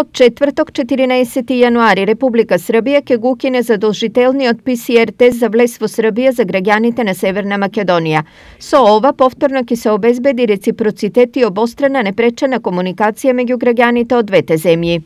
Од четврток 14 јануари Република Србија ке го укине задолжителниот ПСР тест за влез во Србија за граѓаните на Северна Македонија. Со ова повторно ке се обезбеди реципроцитет и обострена непречена комуникација меѓу граѓаните од двете земји.